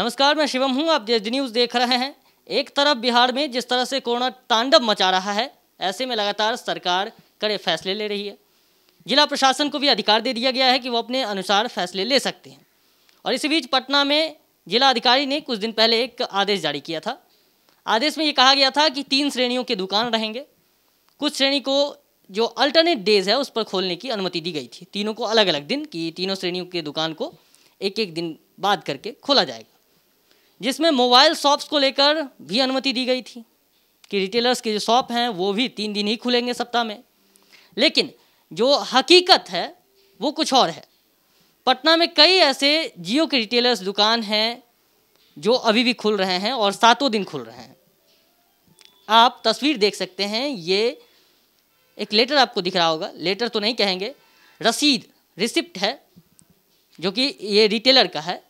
नमस्कार मैं शिवम हूँ आप जेज न्यूज़ देख रहे हैं एक तरफ बिहार में जिस तरह से कोरोना तांडव मचा रहा है ऐसे में लगातार सरकार कड़े फैसले ले रही है जिला प्रशासन को भी अधिकार दे दिया गया है कि वो अपने अनुसार फैसले ले सकते हैं और इसी बीच पटना में जिला अधिकारी ने कुछ दिन पहले एक आदेश जारी किया था आदेश में ये कहा गया था कि तीन श्रेणियों के दुकान रहेंगे कुछ श्रेणी को जो अल्टरनेट डेज है उस पर खोलने की अनुमति दी गई थी तीनों को अलग अलग दिन कि तीनों श्रेणियों के दुकान को एक एक दिन बाद करके खोला जाएगा जिसमें मोबाइल शॉप्स को लेकर भी अनुमति दी गई थी कि रिटेलर्स के जो शॉप हैं वो भी तीन दिन ही खुलेंगे सप्ताह में लेकिन जो हकीकत है वो कुछ और है पटना में कई ऐसे जियो के रिटेलर्स दुकान हैं जो अभी भी खुल रहे हैं और सातों दिन खुल रहे हैं आप तस्वीर देख सकते हैं ये एक लेटर आपको दिख रहा होगा लेटर तो नहीं कहेंगे रसीद रिसिप्ट है जो कि ये रिटेलर का है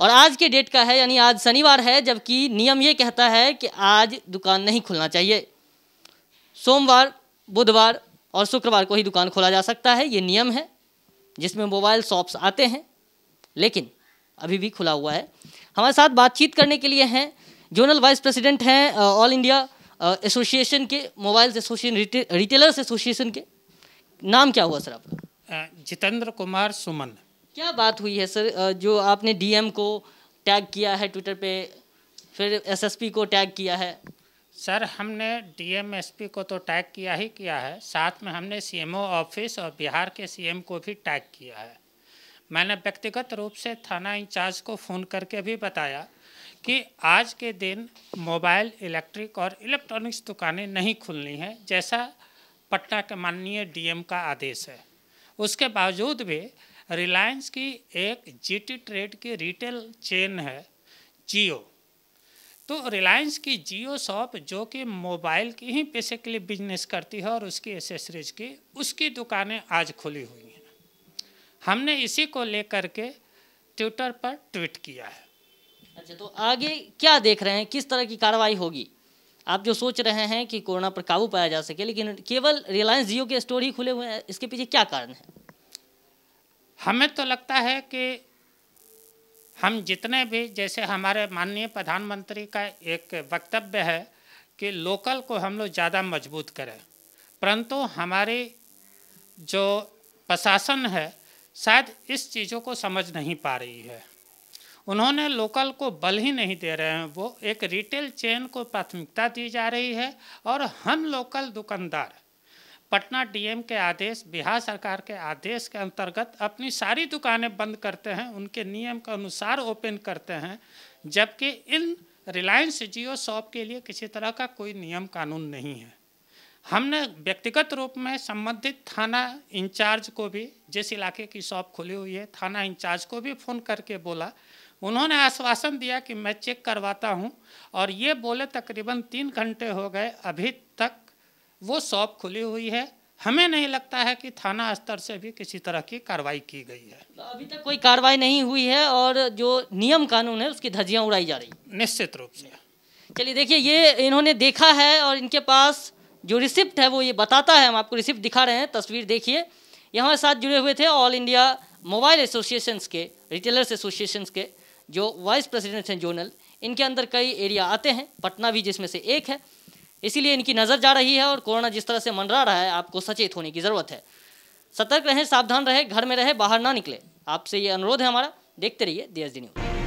और आज के डेट का है यानी आज शनिवार है जबकि नियम ये कहता है कि आज दुकान नहीं खुलना चाहिए सोमवार बुधवार और शुक्रवार को ही दुकान खोला जा सकता है ये नियम है जिसमें मोबाइल शॉप्स आते हैं लेकिन अभी भी खुला हुआ है हमारे साथ बातचीत करने के लिए हैं जोनल वाइस प्रेसिडेंट हैं ऑल इंडिया एसोसिएशन के मोबाइल्स एसोसिएशन रिटेलर्स एसोसिएशन के नाम क्या हुआ सर आपका जितेंद्र कुमार सुमन क्या बात हुई है सर जो आपने डीएम को टैग किया है ट्विटर पे फिर एसएसपी को टैग किया है सर हमने डीएम एसपी को तो टैग किया ही किया है साथ में हमने सीएमओ ऑफिस और बिहार के सीएम को भी टैग किया है मैंने व्यक्तिगत रूप से थाना इंचार्ज को फ़ोन करके भी बताया कि आज के दिन मोबाइल इलेक्ट्रिक और इलेक्ट्रॉनिक्स दुकानें नहीं खुलनी हैं जैसा पटना के माननीय डीएम का आदेश है उसके बावजूद भी रिलायंस की एक जीटी ट्रेड की रिटेल चेन है जियो तो रिलायंस की जियो शॉप जो कि मोबाइल की ही बेसिकली बिजनेस करती है और उसकी एसेसरीज की उसकी दुकानें आज खुली हुई हैं हमने इसी को लेकर के ट्विटर पर ट्वीट किया है अच्छा तो आगे क्या देख रहे हैं किस तरह की कार्रवाई होगी आप जो सोच रहे हैं कि कोरोना पर काबू पाया जा सके लेकिन केवल रिलायंस जियो के स्टोर ही खुले हुए हैं इसके पीछे क्या कारण है हमें तो लगता है कि हम जितने भी जैसे हमारे माननीय प्रधानमंत्री का एक वक्तव्य है कि लोकल को हम लोग ज़्यादा मजबूत करें परंतु हमारे जो प्रशासन है शायद इस चीज़ों को समझ नहीं पा रही है उन्होंने लोकल को बल ही नहीं दे रहे हैं वो एक रिटेल चेन को प्राथमिकता दी जा रही है और हम लोकल दुकानदार पटना डीएम के आदेश बिहार सरकार के आदेश के अंतर्गत अपनी सारी दुकानें बंद करते हैं उनके नियम के अनुसार ओपन करते हैं जबकि इन रिलायंस जियो शॉप के लिए किसी तरह का कोई नियम कानून नहीं है हमने व्यक्तिगत रूप में संबंधित थाना इंचार्ज को भी जिस इलाके की शॉप खुली हुई है थाना इंचार्ज को भी फ़ोन करके बोला उन्होंने आश्वासन दिया कि मैं चेक करवाता हूं और ये बोले तकरीबन तीन घंटे हो गए अभी तक वो शॉप खुली हुई है हमें नहीं लगता है कि थाना स्तर से भी किसी तरह की कार्रवाई की गई है तो अभी तक कोई कार्रवाई नहीं हुई है और जो नियम कानून है उसकी धज्जियाँ उड़ाई जा रही निश्चित रूप से चलिए देखिए ये इन्होंने देखा है और इनके पास जो रिसिप्ट है वो ये बताता है हम आपको रिसिप्ट दिखा रहे हैं तस्वीर देखिए ये हमारे साथ जुड़े हुए थे ऑल इंडिया मोबाइल एसोसिएशंस के रिटेलर्स एसोसिएशंस के जो वाइस प्रेसिडेंट हैं जोनल इनके अंदर कई एरिया आते हैं पटना भी जिसमें से एक है इसीलिए इनकी नज़र जा रही है और कोरोना जिस तरह से मंडरा रहा है आपको सचेत होने की ज़रूरत है सतर्क रहें सावधान रहें घर में रहें बाहर ना निकले आपसे ये अनुरोध है हमारा देखते रहिए दी एस डी न्यूज़